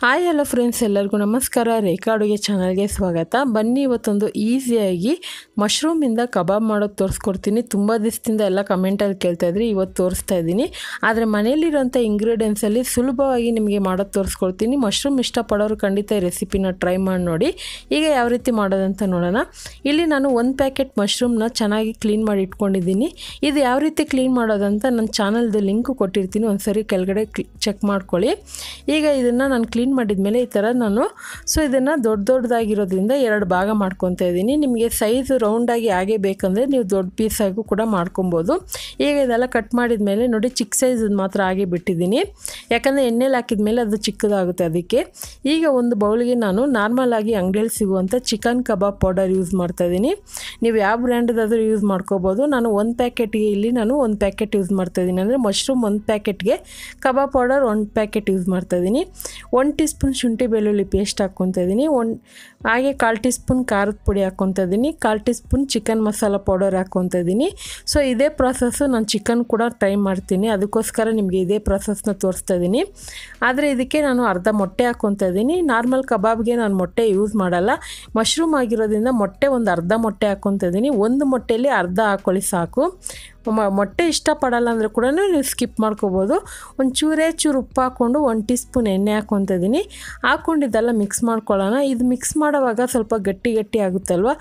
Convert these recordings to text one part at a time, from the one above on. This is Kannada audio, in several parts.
ಹಾಯ್ ಹಲೋ ಫ್ರೆಂಡ್ಸ್ ಎಲ್ಲರಿಗೂ ನಮಸ್ಕಾರ ರೇಖಾ ಅಡುಗೆ ಚಾನಲ್ಗೆ ಸ್ವಾಗತ ಬನ್ನಿ ಇವತ್ತೊಂದು ಈಸಿಯಾಗಿ ಮಶ್ರೂಮಿಂದ ಕಬಾಬ್ ಮಾಡೋದು ತೋರಿಸ್ಕೊಡ್ತೀನಿ ತುಂಬ ದಿವಸದಿಂದ ಎಲ್ಲ ಕಮೆಂಟಲ್ಲಿ ಕೇಳ್ತಾಯಿದ್ರಿ ಇವತ್ತು ತೋರಿಸ್ತಾ ಇದ್ದೀನಿ ಆದರೆ ಮನೆಯಲ್ಲಿರೋಂಥ ಇಂಗ್ರೀಡಿಯೆಂಟ್ಸಲ್ಲಿ ಸುಲಭವಾಗಿ ನಿಮಗೆ ಮಾಡೋದು ತೋರಿಸ್ಕೊಡ್ತೀನಿ ಮಶ್ರೂಮ್ ಇಷ್ಟಪಡೋರು ಖಂಡಿತ ಈ ರೆಸಿಪಿನ ಟ್ರೈ ಮಾಡಿ ನೋಡಿ ಈಗ ಯಾವ ರೀತಿ ಮಾಡೋದಂತ ನೋಡೋಣ ಇಲ್ಲಿ ನಾನು ಒಂದು ಪ್ಯಾಕೆಟ್ ಮಶ್ರೂಮ್ನ ಚೆನ್ನಾಗಿ ಕ್ಲೀನ್ ಮಾಡಿ ಇಟ್ಕೊಂಡಿದ್ದೀನಿ ಇದು ಯಾವ ರೀತಿ ಕ್ಲೀನ್ ಮಾಡೋದಂತ ನನ್ನ ಚಾನಲ್ದು ಲಿಂಕು ಕೊಟ್ಟಿರ್ತೀನಿ ಒಂದು ಸರಿ ಕೆಳಗಡೆ ಚೆಕ್ ಮಾಡ್ಕೊಳ್ಳಿ ಈಗ ಇದನ್ನು ನಾನು ಕ್ಲೀನ್ ಮಾಡಿದ ಮೇಲೆ ಈ ಥರ ನಾನು ಸೊ ಇದನ್ನು ದೊಡ್ಡ ದೊಡ್ಡದಾಗಿರೋದ್ರಿಂದ ಎರಡು ಭಾಗ ಮಾಡ್ಕೊತ ಇದ್ದೀನಿ ನಿಮಗೆ ಸೈಜ್ ರೌಂಡಾಗಿ ಹಾಗೆ ಬೇಕಂದರೆ ನೀವು ದೊಡ್ಡ ಪೀಸಾಗೂ ಕೂಡ ಮಾಡ್ಕೊಬೋದು ಈಗ ಇದೆಲ್ಲ ಕಟ್ ಮಾಡಿದ ಮೇಲೆ ನೋಡಿ ಚಿಕ್ಕ ಸೈಜ್ ಮಾತ್ರ ಹಾಗೆ ಬಿಟ್ಟಿದ್ದೀನಿ ಯಾಕಂದರೆ ಎಣ್ಣೆಲಿ ಹಾಕಿದ ಮೇಲೆ ಅದು ಚಿಕ್ಕದಾಗುತ್ತೆ ಅದಕ್ಕೆ ಈಗ ಒಂದು ಬೌಲ್ಗೆ ನಾನು ನಾರ್ಮಲ್ ಆಗಿ ಅಂಗಡಿಯಲ್ಲಿ ಸಿಗುವಂಥ ಚಿಕನ್ ಕಬಾಬ್ ಪೌಡರ್ ಯೂಸ್ ಮಾಡ್ತಾಯಿದ್ದೀನಿ ನೀವು ಯಾವ ಬ್ರ್ಯಾಂಡದಾದರೂ ಯೂಸ್ ಮಾಡ್ಕೋಬೋದು ನಾನು ಒಂದು ಪ್ಯಾಕೆಟ್ಗೆ ಇಲ್ಲಿ ನಾನು ಒಂದು ಪ್ಯಾಕೆಟ್ ಯೂಸ್ ಮಾಡ್ತಾಯಿದ್ದೀನಿ ಅಂದರೆ ಮಶ್ರೂಮ್ ಒಂದು ಪ್ಯಾಕೆಟ್ಗೆ ಕಬಾಬ್ ಪೌಡರ್ ಒಂದು ಪ್ಯಾಕೆಟ್ ಯೂಸ್ ಮಾಡ್ತಾಯಿದ್ದೀನಿ ಒಂದು ಟೀ ಸ್ಪೂನ್ ಶುಂಠಿ ಬೆಳ್ಳುಳ್ಳಿ ಪೇಸ್ಟ್ ಹಾಕ್ಕೊತ ಇದ್ದೀನಿ ಒನ್ ಹಾಗೆ ಕಾಲು ಟೀ ಸ್ಪೂನ್ ಖಾರದ ಪುಡಿ ಹಾಕ್ಕೊತ ಇದ್ದೀನಿ ಕಾಲು teaspoon chicken masala powder ಹಾಕ್ಕೊತ ಇದ್ದೀನಿ ಸೊ ಇದೇ ಪ್ರಾಸೆಸ್ಸು ನಾನು ಚಿಕನ್ ಕೂಡ ಟ್ರೈ ಮಾಡ್ತೀನಿ ಅದಕ್ಕೋಸ್ಕರ ನಿಮಗೆ ಇದೇ ಪ್ರಾಸೆಸ್ನ ತೋರಿಸ್ತಾ ಇದ್ದೀನಿ ಆದರೆ ಇದಕ್ಕೆ ನಾನು ಅರ್ಧ ಮೊಟ್ಟೆ ಹಾಕ್ಕೊತ ಇದ್ದೀನಿ ನಾರ್ಮಲ್ ಕಬಾಬ್ಗೆ ನಾನು ಮೊಟ್ಟೆ ಯೂಸ್ ಮಾಡಲ್ಲ ಮಶ್ರೂಮ್ ಆಗಿರೋದ್ರಿಂದ ಮೊಟ್ಟೆ ಒಂದು ಅರ್ಧ ಮೊಟ್ಟೆ ಹಾಕ್ಕೊತ ಇದ್ದೀನಿ ಒಂದು ಮೊಟ್ಟೆಯಲ್ಲಿ ಅರ್ಧ ಹಾಕ್ಕೊಳ್ಳಿ ಸಾಕು ಮೊಟ್ಟೆ ಇಷ್ಟಪಡಲ್ಲ ಅಂದರೆ ಕೂಡ ನೀವು ಸ್ಕಿಪ್ ಮಾಡ್ಕೋಬೋದು ಒಂದು ಚೂರೇ ಚೂರು ಉಪ್ಪು ಹಾಕ್ಕೊಂಡು ಒಂದು ಟೀ ಸ್ಪೂನ್ ಎಣ್ಣೆ ಹಾಕ್ಕೊತಿದ್ದೀನಿ ಹಾಕ್ಕೊಂಡಿದ್ದೆಲ್ಲ ಮಿಕ್ಸ್ ಮಾಡ್ಕೊಳ್ಳೋಣ ಇದು ಮಿಕ್ಸ್ ಮಾಡೋವಾಗ ಸ್ವಲ್ಪ ಗಟ್ಟಿ ಗಟ್ಟಿ ಆಗುತ್ತಲ್ವ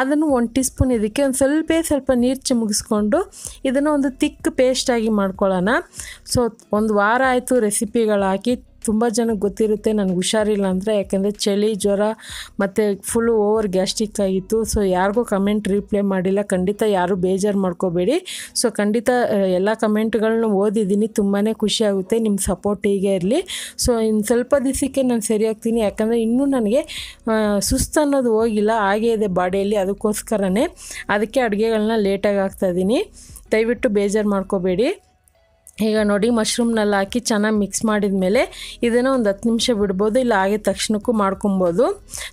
ಅದನ್ನು ಒಂದು ಟೀ ಸ್ಪೂನ್ ಇದಕ್ಕೆ ಒಂದು ಸ್ವಲ್ಪ ಸ್ವಲ್ಪ ನೀರು ಚಿಮುಗಿಸ್ಕೊಂಡು ಇದನ್ನು ಒಂದು ತಿಕ್ ಪೇಸ್ಟಾಗಿ ಮಾಡ್ಕೊಳ್ಳೋಣ ಸೊ ಒಂದು ವಾರ ಆಯಿತು ರೆಸಿಪಿಗಳಾಕಿ ತುಂಬ ಜನಕ್ಕೆ ಗೊತ್ತಿರುತ್ತೆ ನನಗೆ ಹುಷಾರಿಲ್ಲ ಅಂದರೆ ಯಾಕೆಂದರೆ ಚಳಿ ಜ್ವರ ಮತ್ತು ಫುಲ್ಲು ಓವರ್ ಗ್ಯಾಸ್ಟಿಕ್ ಆಗಿತ್ತು ಸೊ ಯಾರಿಗೂ ಕಮೆಂಟ್ ರಿಪ್ಲೈ ಮಾಡಿಲ್ಲ ಖಂಡಿತ ಯಾರೂ ಬೇಜಾರು ಮಾಡ್ಕೋಬೇಡಿ ಸೊ ಖಂಡಿತ ಎಲ್ಲ ಕಮೆಂಟ್ಗಳನ್ನ ಓದಿದ್ದೀನಿ ತುಂಬಾ ಖುಷಿಯಾಗುತ್ತೆ ನಿಮ್ಮ ಸಪೋರ್ಟ್ ಹೀಗೆ ಇರಲಿ ಸೊ ಇನ್ನು ಸ್ವಲ್ಪ ದಿವಸಕ್ಕೆ ನಾನು ಸರಿಯಾಗ್ತೀನಿ ಯಾಕಂದರೆ ಇನ್ನೂ ನನಗೆ ಸುಸ್ತು ಅನ್ನೋದು ಹೋಗಿಲ್ಲ ಹಾಗೇ ಇದೆ ಬಾಡಿಯಲ್ಲಿ ಅದಕ್ಕೋಸ್ಕರನೇ ಅದಕ್ಕೆ ಅಡುಗೆಗಳನ್ನ ಲೇಟಾಗಿ ಇದ್ದೀನಿ ದಯವಿಟ್ಟು ಬೇಜಾರು ಮಾಡ್ಕೋಬೇಡಿ ಈಗ ನೋಡಿ ಮಶ್ರೂಮ್ನಲ್ಲಿ ಹಾಕಿ ಚೆನ್ನಾಗಿ ಮಿಕ್ಸ್ ಮಾಡಿದ ಮೇಲೆ ಇದನ್ನು ಒಂದು ಹತ್ತು ನಿಮಿಷ ಬಿಡ್ಬೋದು ಇಲ್ಲ ಹಾಗೆ ತಕ್ಷಣಕ್ಕೂ ಮಾಡ್ಕೊಬೋದು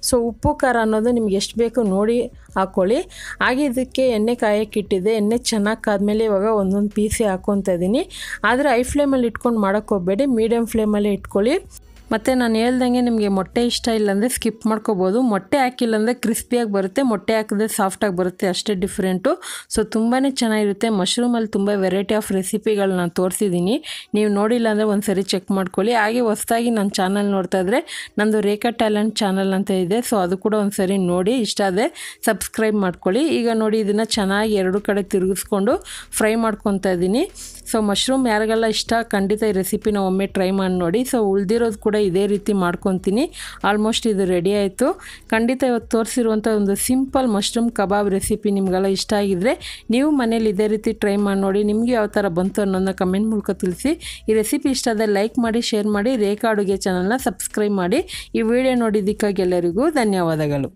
ಸೊ ಉಪ್ಪು ಖಾರ ಅನ್ನೋದು ನಿಮ್ಗೆ ಎಷ್ಟು ಬೇಕು ನೋಡಿ ಹಾಕ್ಕೊಳ್ಳಿ ಹಾಗೆ ಇದಕ್ಕೆ ಎಣ್ಣೆ ಕಾಯಕ್ಕಿಟ್ಟಿದೆ ಎಣ್ಣೆ ಚೆನ್ನಾಗಿ ಕಾದ್ಮೇಲೆ ಇವಾಗ ಒಂದೊಂದು ಪೀಸಿ ಹಾಕ್ಕೊತ ಇದ್ದೀನಿ ಆದರೆ ಐ ಫ್ಲೇಮಲ್ಲಿ ಇಟ್ಕೊಂಡು ಹೋಗ್ಬೇಡಿ ಮೀಡಿಯಮ್ ಫ್ಲೇಮಲ್ಲೇ ಇಟ್ಕೊಳ್ಳಿ ಮತ್ತು ನಾನು ಹೇಳ್ದಂಗೆ ನಿಮಗೆ ಮೊಟ್ಟೆ ಇಷ್ಟ ಇಲ್ಲಾಂದರೆ ಸ್ಕಿಪ್ ಮಾಡ್ಕೋಬೋದು ಮೊಟ್ಟೆ ಹಾಕಿಲ್ಲ ಅಂದರೆ ಕ್ರಿಸ್ಪಿಯಾಗಿ ಬರುತ್ತೆ ಮೊಟ್ಟೆ ಹಾಕಿದ್ರೆ ಸಾಫ್ಟಾಗಿ ಬರುತ್ತೆ ಅಷ್ಟೇ ಡಿಫ್ರೆಂಟು ಸೊ ತುಂಬಾ ಚೆನ್ನಾಗಿರುತ್ತೆ ಮಶ್ರೂಮಲ್ಲಿ ತುಂಬ ವೆರೈಟಿ ಆಫ್ ರೆಸಿಪಿಗಳು ನಾನು ತೋರಿಸಿದ್ದೀನಿ ನೀವು ನೋಡಿಲ್ಲ ಅಂದರೆ ಒಂದು ಸರಿ ಚೆಕ್ ಮಾಡ್ಕೊಳ್ಳಿ ಹಾಗೆ ಹೊಸ್ದಾಗಿ ನನ್ನ ಚಾನಲ್ ನೋಡ್ತಾ ಇದ್ದರೆ ನಂದು ರೇಖಾ ಟ್ಯಾಲೆಂಟ್ ಚಾನಲ್ ಅಂತ ಇದೆ ಸೊ ಅದು ಕೂಡ ಒಂದು ಸರಿ ನೋಡಿ ಇಷ್ಟ ಆದರೆ ಸಬ್ಸ್ಕ್ರೈಬ್ ಮಾಡ್ಕೊಳ್ಳಿ ಈಗ ನೋಡಿ ಇದನ್ನು ಚೆನ್ನಾಗಿ ಎರಡು ಕಡೆ ತಿರುಗಿಸ್ಕೊಂಡು ಫ್ರೈ ಮಾಡ್ಕೊತಾ ಇದ್ದೀನಿ ಸೊ ಮಶ್ರೂಮ್ ಯಾರಿಗೆಲ್ಲ ಇಷ್ಟ ಖಂಡಿತ ಈ ರೆಸಿಪಿನ ಒಮ್ಮೆ ಟ್ರೈ ಮಾಡಿ ನೋಡಿ ಸೊ ಉಳಿದಿರೋದು ಕೂಡ ಇದೇ ರೀತಿ ಮಾಡ್ಕೊತೀನಿ ಆಲ್ಮೋಸ್ಟ್ ಇದು ರೆಡಿ ಆಯಿತು ಖಂಡಿತ ಇವತ್ತು ತೋರಿಸಿರುವಂಥ ಒಂದು ಸಿಂಪಲ್ ಮಶ್ರೂಮ್ ಕಬಾಬ್ ರೆಸಿಪಿ ನಿಮಗೆಲ್ಲ ಇಷ್ಟ ಆಗಿದ್ರೆ ನೀವು ಮನೇಲಿ ಇದೇ ರೀತಿ ಟ್ರೈ ಮಾಡಿ ನೋಡಿ ನಿಮಗೆ ಯಾವ ಥರ ಬಂತು ಅನ್ನೋದನ್ನ ಕಮೆಂಟ್ ಮೂಲಕ ತಿಳಿಸಿ ಈ ರೆಸಿಪಿ ಇಷ್ಟ ಆದರೆ ಲೈಕ್ ಮಾಡಿ ಶೇರ್ ಮಾಡಿ ರೇಖಾ ಅಡುಗೆ ಚಾನಲ್ನ ಸಬ್ಸ್ಕ್ರೈಬ್ ಮಾಡಿ ಈ ವಿಡಿಯೋ ನೋಡಿದ್ದಕ್ಕಾಗಿ ಎಲ್ಲರಿಗೂ ಧನ್ಯವಾದಗಳು